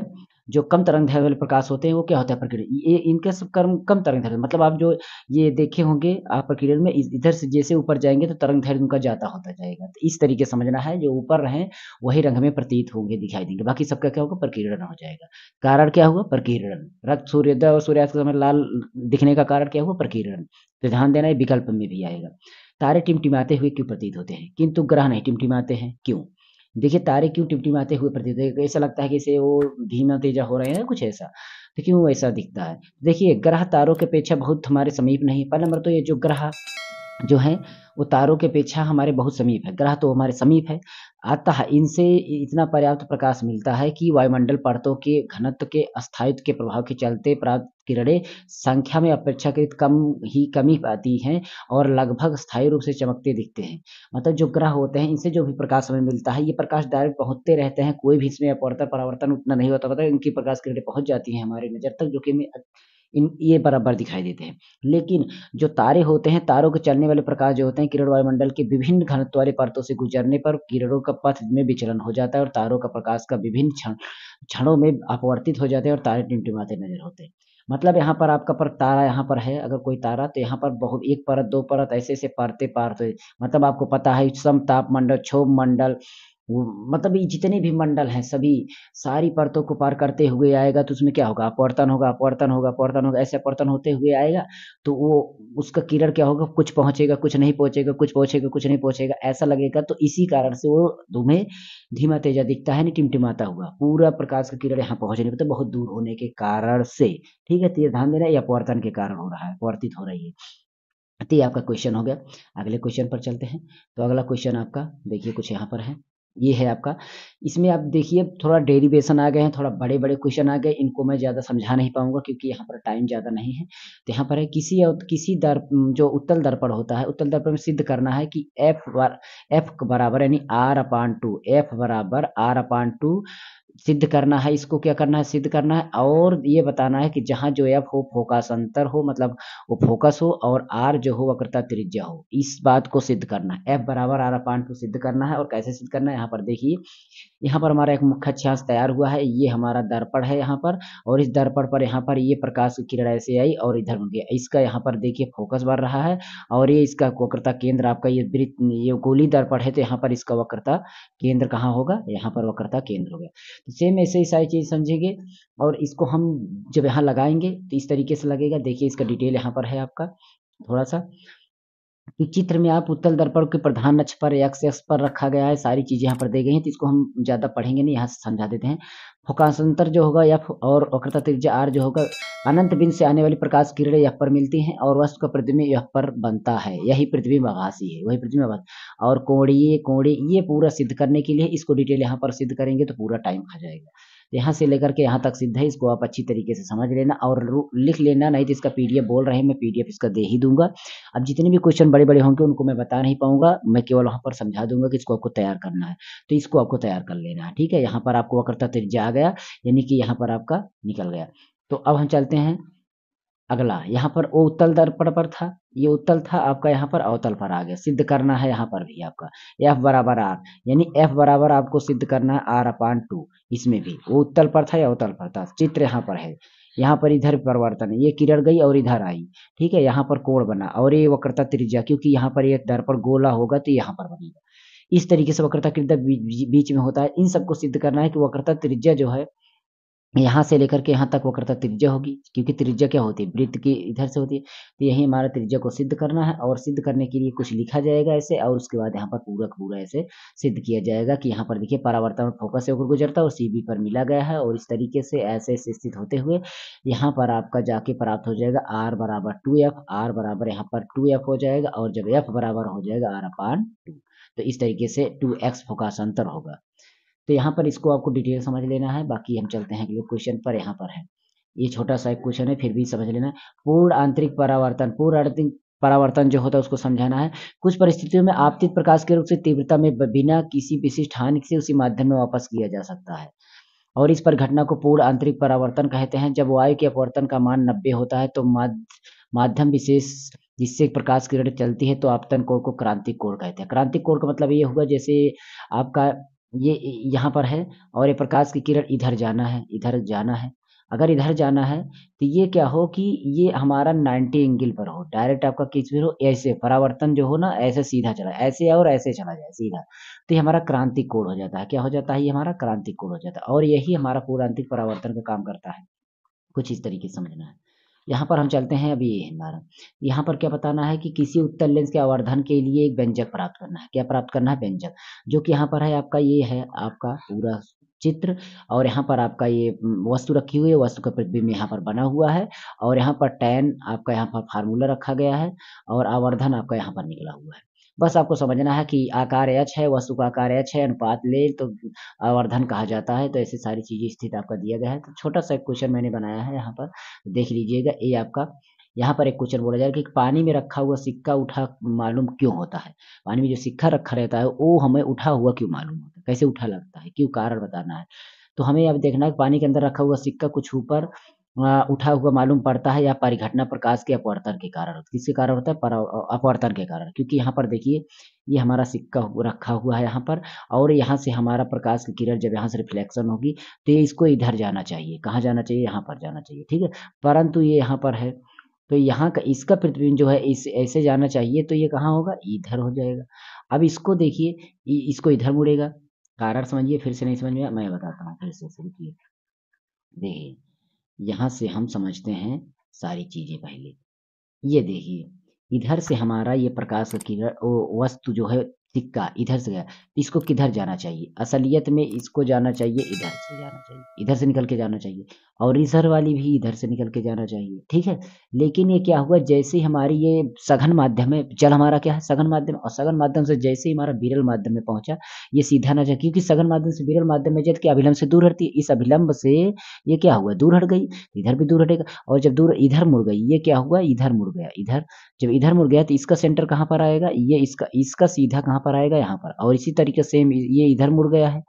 जो कम तरंग धैर्य वाले प्रकाश होते हैं वो क्या होता है प्रकीर्णन ये इनके सब कर्म कम तरंग धैर्य मतलब आप जो ये देखे होंगे आप प्रकीर्णन में इधर से जैसे ऊपर जाएंगे तो तरंग धैर्य उनका ज़्यादा होता जाएगा तो इस तरीके समझना है जो ऊपर रहे वही रंग में प्रतीत होंगे दिखाई देंगे बाकी सबका क्या होगा प्रकीर्णन हो जाएगा कारण क्या हुआ प्रकीर्णन रक्त सूर्योदय और सूर्यास्त के समय लाल दिखने का कारण क्या हुआ प्रकीर्णन तो ध्यान देना है विकल्प में भी आएगा तारे टिमटिमाते हुए क्यों प्रतीत होते हैं किंतु ग्रह नहीं टिमटिमाते हैं क्यों देखिए तारे क्यों टिमटिमाते हुए प्रतीत होते ऐसा लगता है कि इसे वो धीमा तेजा हो रहे हैं कुछ ऐसा तो क्यों ऐसा दिखता है देखिए ग्रह तारों के अपेक्षा बहुत हमारे समीप नहीं पहला नंबर तो ये जो ग्रह जो है वो तारों के अपेक्षा हमारे बहुत समीप है ग्रह तो हमारे समीप है अतः इनसे इतना पर्याप्त प्रकाश मिलता है कि वायुमंडल परतों के घनत्व के अस्थायित्व के प्रभाव के चलते प्राप्त किरणें संख्या में अपेक्षाकृत कम ही कमी पाती हैं और लगभग स्थायी रूप से चमकते दिखते हैं मतलब जो ग्रह होते हैं इनसे जो भी प्रकाश हमें मिलता है ये प्रकाश डायरेक्ट पहुंचते रहते हैं कोई भी इसमें अपवर्तन परावर्तन उतना नहीं होता मतलब इनकी प्रकाश किरणें पहुंच जाती हैं हमारे नज़र तक जो कि हमें इन ये बराबर दिखाई देते हैं लेकिन जो तारे होते हैं तारों के चलने वाले प्रकाश जो होते हैं किरण वायुमंडल के विभिन्न घनत्व वाले परतों से गुजरने पर किरणों का पथ में विचलन हो जाता है और तारों का प्रकाश का विभिन्न क्षण क्षणों में अपवर्तित हो जाते हैं और तारे टिमटिमाते नजर होते हैं मतलब यहाँ पर आपका पर तारा यहाँ पर है अगर कोई तारा तो यहाँ पर बहुत एक परत दो परत ऐसे ऐसे परते पारते मतलब आपको पता है सम ताप मंडल क्षोभ मंडल वो मतलब ये जितने भी मंडल हैं सभी सारी परतों को पार करते हुए आएगा तो उसमें क्या होगा अपवर्तन होगा अपवर्तन होगा अपवर्तन होगा ऐसे अपवर्तन होते हुए आएगा तो वो उसका किरण क्या होगा कुछ पहुंचेगा कुछ नहीं पहुंचेगा कुछ पहुंचेगा कुछ नहीं पहुंचेगा ऐसा लगेगा तो इसी कारण से वो धुमे धीमा तेजा दिखता है ना टिमटिमाता हुआ पूरा प्रकाश का किरण यहाँ पहुंचने पर तो बहुत दूर होने के कारण से ठीक है तीर तो ध्यान देना अपवर्तन के कारण हो रहा है अपवर्तित हो रही है तो आपका क्वेश्चन हो गया अगले क्वेश्चन पर चलते हैं तो अगला क्वेश्चन आपका देखिए कुछ यहाँ पर है ये है आपका इसमें आप देखिए थोड़ा डेरिवेशन आ गए हैं थोड़ा बड़े बड़े क्वेश्चन आ गए इनको मैं ज़्यादा समझा नहीं पाऊंगा क्योंकि यहाँ पर टाइम ज़्यादा नहीं है तो यहाँ पर है किसी किसी दर जो उत्तल दर्पण होता है उत्तल दर्पण में सिद्ध करना है कि एफ बर, एफ बराबर यानी आर अपान टू एफ बराबर आर अपान टू सिद्ध करना है इसको क्या करना है सिद्ध करना है और ये बताना है कि जहाँ जो एफ हो फोकस अंतर हो मतलब वो फोकस हो और आर जो हो वक्रता त्रिज्या हो इस बात को सिद्ध करना है एफ बराबर आर अपान टू सिद्ध करना है और कैसे सिद्ध करना है यहाँ पर देखिए यहाँ पर हमारा एक मुख्य अक्षांश तैयार हुआ है ये हमारा दर्पण है यहाँ पर और इस दर्पण पर यहाँ पर ये प्रकाश की किरण ऐसे आई और इधर हो गया इसका यहाँ पर देखिए फोकस बढ़ रहा है और ये इसका वक्रता केंद्र आपका ये वृत्त ये गोली दर्पण है तो यहाँ पर इसका वक्रता केंद्र कहाँ होगा यहाँ पर वक्रता केंद्र हो गया सेम ऐसे ही सारी चीज़ समझेंगे और इसको हम जब यहाँ लगाएंगे तो इस तरीके से लगेगा देखिए इसका डिटेल यहाँ पर है आपका थोड़ा सा तो चित्र में आप उत्तल दर्पण के प्रधान अक्ष पर एक्स एक्स पर रखा गया है सारी चीज़ें यहाँ पर दे गई हैं तो इसको हम ज़्यादा पढ़ेंगे नहीं यहाँ से समझा देते हैं फोकासंतर जो होगा या और वक्रता त्रिज्या आर जो होगा अनंत बिंद से आने वाली प्रकाश किरण यह पर मिलती हैं और वस्तु का प्रतिबिंब यह पर बनता है यही पृथ्वी आभासी है वही पृथ्वी आभासी और कोणीय कोणे ये पूरा सिद्ध करने के लिए इसको डिटेल यहाँ पर सिद्ध करेंगे तो पूरा टाइम खा जाएगा यहाँ से लेकर के यहाँ तक सिद्ध है इसको आप अच्छी तरीके से समझ लेना और लिख लेना नहीं तो इसका पीडीएफ बोल रहे हैं मैं पीडीएफ इसका दे ही दूंगा अब जितने भी क्वेश्चन बड़े बड़े होंगे उनको मैं बता नहीं पाऊंगा मैं केवल वहाँ पर समझा दूंगा कि इसको आपको तैयार करना है तो इसको आपको तैयार कर लेना है ठीक है यहाँ पर आपको वक्रता त्रिज्या आ गया यानी कि यहाँ पर आपका निकल गया तो अब हम चलते हैं अगला यहाँ पर वो उत्तल दर्पण पर था ये उत्तल था आपका यहाँ पर अवतल पर आ गया सिद्ध करना है यहाँ पर भी आपका एफ बराबर आर यानी एफ बराबर आपको सिद्ध करना है आर अपान टू इसमें भी वो उत्तल पर था या अवतल पर था चित्र यहाँ पर है यहाँ पर इधर परिवर्तन ये किरण गई और इधर आई ठीक है यहाँ पर कोण बना और ये वक्रता त्रिज्या क्योंकि यहाँ पर एक दर्पण गोला होगा तो यहाँ पर बनेगा इस तरीके से वक्रता कृतक बीच में होता है इन सबको सिद्ध करना है कि वक्रता त्रिज्या जो है यहाँ से लेकर के यहाँ तक वो करता त्रिज्या होगी क्योंकि त्रिज्या क्या होती है वृत्त की इधर से होती है तो यही हमारा त्रिज्या को सिद्ध करना है और सिद्ध करने के लिए कुछ लिखा जाएगा ऐसे और उसके बाद यहाँ पर पूरा पूरा ऐसे सिद्ध किया जाएगा कि यहाँ पर देखिए परावर्तन फोकस से होकर गुजरता और सी पर मिला गया है और इस तरीके से ऐसे ऐसे स्थित होते हुए यहाँ पर आपका जाके प्राप्त हो जाएगा आर बराबर टू एफ आर बराबर यहाँ पर टू एफ हो जाएगा और जब एफ बराबर हो जाएगा आर अपान टू तो इस तरीके से टू एक्स फोकस अंतर होगा तो यहाँ पर इसको आपको डिटेल समझ लेना है बाकी हम चलते हैं अगले क्वेश्चन पर यहाँ पर है ये छोटा सा एक क्वेश्चन है फिर भी समझ लेना पूर्ण आंतरिक परावर्तन पूर्ण आंतरिक परावर्तन जो होता है उसको समझाना है कुछ परिस्थितियों में आपतित प्रकाश के रूप से तीव्रता में बिना किसी विशिष्ट हानि से उसी माध्यम में वापस किया जा सकता है और इस पर घटना को पूर्ण आंतरिक परावर्तन कहते हैं जब वायु के अपवर्तन का मान नब्बे होता है तो माध्यम विशेष जिससे प्रकाश किरण चलती है तो आपतन कोर को क्रांतिक कोर कहते हैं क्रांतिक कोर का मतलब ये होगा जैसे आपका ये यहाँ पर है और ये प्रकाश की किरण इधर जाना है इधर जाना है अगर इधर जाना है तो ये क्या हो कि ये हमारा 90 एंगल पर हो डायरेक्ट आपका किस पर हो ऐसे परावर्तन जो हो ना ऐसे सीधा चला ऐसे और ऐसे चला जाए सीधा तो ये हमारा क्रांति कोण हो जाता है क्या हो जाता है ये हमारा क्रांतिक कोण हो जाता है और यही हमारा पूरा अंतिक परावर्तन का काम करता है कुछ इस तरीके से समझना है यहाँ पर हम चलते हैं अभी यहाँ पर क्या बताना है कि किसी उत्तर लेंस के आवर्धन के लिए एक व्यंजक प्राप्त करना है क्या प्राप्त करना है व्यंजक जो कि यहाँ पर है आपका ये है आपका पूरा चित्र और यहाँ पर आपका ये वस्तु रखी हुई है वस्तु का प्रतिबिंब यहाँ पर बना हुआ है और यहाँ पर टैन आपका यहाँ पर फार्मूला रखा गया है और आवर्धन आपका यहाँ पर निकला हुआ है बस आपको समझना है कि आकार एच है वस्तु का आकार एच है अनुपात ले तो आवर्धन कहा जाता है तो ऐसी सारी चीज़ें स्थित आपका दिया गया है तो छोटा सा क्वेश्चन मैंने बनाया है यहाँ पर देख लीजिएगा ये आपका यहाँ पर एक क्वेश्चन बोला जाए कि पानी में रखा हुआ सिक्का उठा मालूम क्यों होता है पानी में जो सिक्का रखा रहता है वो हमें उठा हुआ क्यों मालूम होता है कैसे उठा लगता है क्यों कारण बताना है तो हमें अब देखना है पानी के अंदर रखा हुआ सिक्का कुछ ऊपर उठा हुआ मालूम पड़ता है या परिघटना प्रकाश के अपवर्तन के कारण किसके कारण होता है पर अपवर्तन के कारण क्योंकि यहाँ पर देखिए ये हमारा सिक्का रखा हुआ है यहाँ पर और यहाँ से हमारा प्रकाश की किरण जब यहाँ से रिफ्लेक्शन होगी तो ये इसको इधर जाना चाहिए कहाँ जाना चाहिए यहाँ पर जाना चाहिए ठीक है परंतु ये यहाँ पर है तो यहाँ का इसका प्रतिबिंब जो है इस ऐसे जाना चाहिए तो ये कहाँ होगा इधर हो जाएगा अब इसको देखिए इसको इधर मुड़ेगा कारण समझिए फिर से नहीं समझ में मैं बताता हूँ फिर से देखिए यहाँ से हम समझते हैं सारी चीज़ें पहले ये देखिए इधर से हमारा ये प्रकाश किरण वस्तु जो है सिक्का इधर से गया इसको किधर जाना चाहिए असलियत में इसको जाना चाहिए इधर से जाना चाहिए इधर से निकल के जाना चाहिए और इधर वाली भी इधर से निकल के जाना चाहिए ठीक है लेकिन ये क्या हुआ जैसे हमारी ये सघन माध्यम है जल हमारा क्या है सघन माध्यम और सघन माध्यम से जैसे ही हमारा बिरल माध्यम में पहुंचा ये सीधा ना जाए क्योंकि सघन माध्यम से बिरल माध्यम में जद के अभिलंब से दूर हटती है इस अभिलंब से ये क्या हुआ दूर हट गई इधर भी दूर हटेगा और जब दूर इधर मुड़ गई ये क्या हुआ इधर मुड़ गया इधर जब इधर मुड़ गया तो इसका सेंटर कहाँ पर आएगा ये इसका इसका सीधा कहाँ पर आएगा यहाँ पर और इसी तरीके से ये इधर मुड़ गया है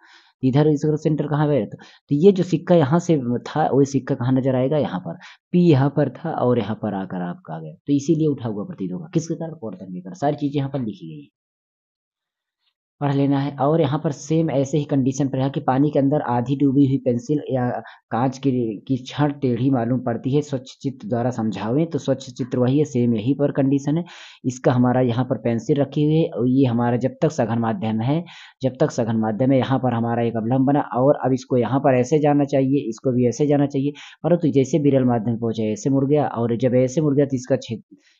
इधर इसका सेंटर कहाँ गया तो, तो ये जो सिक्का यहाँ से था वही सिक्का कहाँ नजर आएगा यहाँ पर पी यहाँ पर था और यहाँ पर आकर आपका आ गया तो इसीलिए उठा हुआ प्रतीत होगा किसके कारण पौर्तन सारी चीजें यहाँ पर लिखी गई है पढ़ लेना है और यहाँ पर सेम ऐसे ही कंडीशन पर है कि पानी के अंदर आधी डूबी हुई पेंसिल या कांच की की छड़ टेढ़ी मालूम पड़ती है स्वच्छ चित्र द्वारा समझावें तो स्वच्छ चित्र वही है सेम यही पर कंडीशन है इसका हमारा यहाँ पर पेंसिल रखी हुई है और ये हमारा जब तक सघन माध्यम है जब तक सघन माध्यम है यहाँ पर हमारा एक अवलंब बना और अब इसको यहाँ पर ऐसे जाना चाहिए इसको भी ऐसे जाना चाहिए परंतु जैसे बिरल माध्यम पहुँचे ऐसे मुड़ गया और जब ऐसे मुड़ गया तो इसका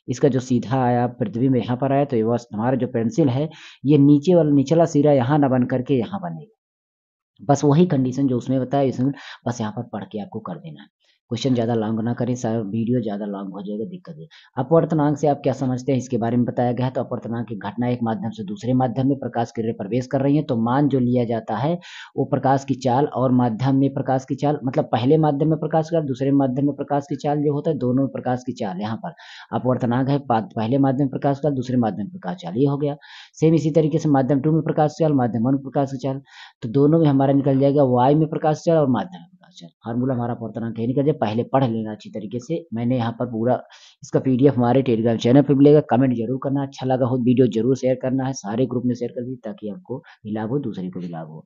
इसका जो सीधा आया पृथ्वी में यहाँ पर आया तो वह हमारा जो पेंसिल है ये नीचे वाला निचला सिरा यहाँ ना बन करके यहाँ बनेगा बस वही कंडीशन जो उसमें बताया इसमें बस यहाँ पर पढ़ के आपको कर देना है क्वेश्चन ज़्यादा लॉन्ग ना करें सर वीडियो ज़्यादा लॉन्ग हो जाएगा दिक्कत है अपवर्तनांक से आप क्या समझते हैं इसके बारे में बताया गया है तो अपवर्तनांक की घटना एक माध्यम से दूसरे माध्यम में प्रकाश किरणें प्रवेश कर रही है तो मान जो लिया जाता है वो प्रकाश की चाल और माध्यम में प्रकाश की चाल मतलब पहले माध्यम में प्रकाश का दूसरे माध्यम में प्रकाश की चाल जो होता है दोनों प्रकाश की चाल यहाँ पर अपवर्तनांक है पहले माध्यम प्रकाश का दूसरे माध्यम प्रकाश चाल ये हो गया सेम इसी तरीके से माध्यम टू में प्रकाश चाल माध्यम वन प्रकाश की चाल तो दोनों में हमारा निकल जाएगा वाई में प्रकाश चाल और माध्यम स्ट्रक्चर फार्मूला हमारा बहुत तरह कहीं नहीं पहले पढ़ लेना अच्छी तरीके से मैंने यहाँ पर पूरा इसका पी हमारे टेलीग्राम चैनल पर मिलेगा कमेंट जरूर करना अच्छा लगा हो वीडियो जरूर शेयर करना है सारे ग्रुप में शेयर कर दीजिए ताकि आपको भी लाभ हो दूसरे को भी लाभ हो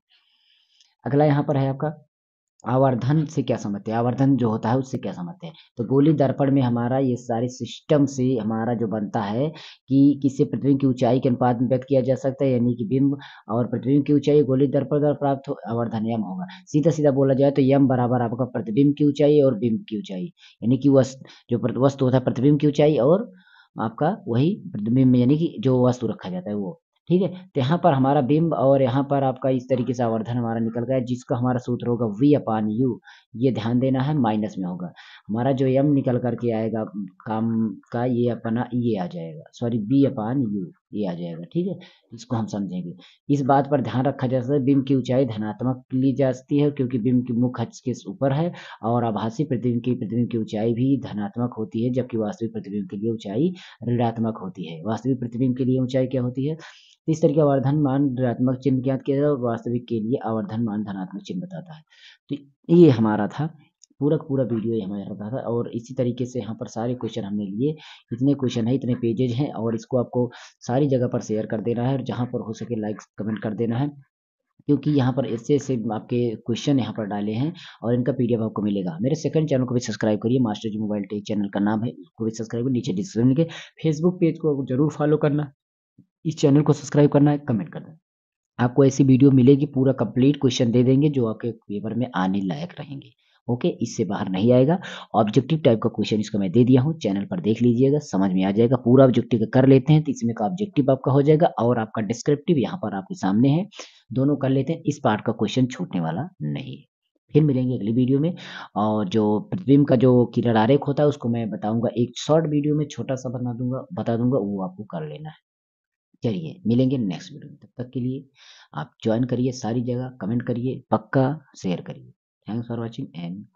अगला यहाँ पर है आपका आवर्धन से क्या समझते हैं आवर्धन जो होता है उससे क्या समझते हैं तो गोली दर्पण में हमारा ये सारे सिस्टम से हमारा जो बनता है कि किसे पृथ्वी की ऊंचाई के अनुपात में व्यक्त किया जा सकता है यानी कि बिंब और पृथ्वी की ऊंचाई गोली दर्पण द्वारा प्राप्त आवर्धन यम होगा सीधा सीधा बोला जाए तो यम बराबर आपका प्रतिबिंब की ऊंचाई और बिंब की ऊंचाई यानी कि वस्तु जो वस्तु होता है प्रतिबिंब की ऊंचाई और आपका वही प्रतिबिंब यानी कि जो वस्तु रखा जाता है वो ठीक है तो यहाँ पर हमारा बिंब और यहाँ पर आपका इस तरीके से आवर्धन हमारा निकल गया जिसका हमारा सूत्र होगा वी अपान यू ये ध्यान देना है माइनस में होगा हमारा जो यम निकल करके आएगा काम का ये अपना ये आ जाएगा सॉरी बी अपान यू ये आ जाएगा ठीक है इसको हम समझेंगे इस बात पर ध्यान रखा जा सकता है बिम की ऊंचाई धनात्मक ली जा सकती है क्योंकि बिम की मुख हच के ऊपर है और आभासी प्रतिबिंब की प्रतिबिंब की ऊंचाई भी धनात्मक होती है जबकि वास्तविक प्रतिबिंब के लिए ऊंचाई ऋणात्मक होती है वास्तविक प्रतिबिंब के लिए ऊंचाई क्या होती है इस तरह के आवर्धन मान ऋणात्मक चिन्ह ज्ञात किया जाए और वास्तविक के लिए आवर्धन मान धनात्मक चिन्ह बताता है तो ये हमारा था पूरा पूरा वीडियो ये हमारे रहता रखा था और इसी तरीके से यहाँ पर सारे क्वेश्चन हमने लिए इतने क्वेश्चन हैं इतने पेजेज हैं और इसको आपको सारी जगह पर शेयर कर देना है और जहाँ पर हो सके लाइक कमेंट कर देना है क्योंकि यहाँ पर ऐसे ऐसे आपके क्वेश्चन यहाँ पर डाले हैं और इनका पीडीएफ आपको मिलेगा मेरे सेकंड चैनल को भी सब्सक्राइब करिए master ji mobile tech channel का नाम है उसको भी सब्सक्राइब करिए नीचे डिस्क्रिप्शन के फेसबुक पेज को जरूर फॉलो करना इस चैनल को सब्सक्राइब करना है कमेंट करना आपको ऐसी वीडियो मिलेगी पूरा कंप्लीट क्वेश्चन दे देंगे जो आपके पेपर में आने लायक रहेंगे ओके इससे बाहर नहीं आएगा ऑब्जेक्टिव टाइप का क्वेश्चन इसको मैं दे दिया हूँ चैनल पर देख लीजिएगा समझ में आ जाएगा पूरा ऑब्जेक्टिव कर लेते हैं तो इसमें का ऑब्जेक्टिव आपका हो जाएगा और आपका डिस्क्रिप्टिव यहाँ पर आपके सामने है दोनों कर लेते हैं इस पार्ट का क्वेश्चन छूटने वाला नहीं है फिर मिलेंगे अगली वीडियो में और जो प्रतिबिंब का जो किरण आरेख होता है उसको मैं बताऊंगा एक शॉर्ट वीडियो में छोटा सा बना दूंगा बता दूंगा वो आपको कर लेना है चलिए मिलेंगे नेक्स्ट वीडियो में तब तक के लिए आप ज्वाइन करिए सारी जगह कमेंट करिए पक्का शेयर करिए Thanks for watching and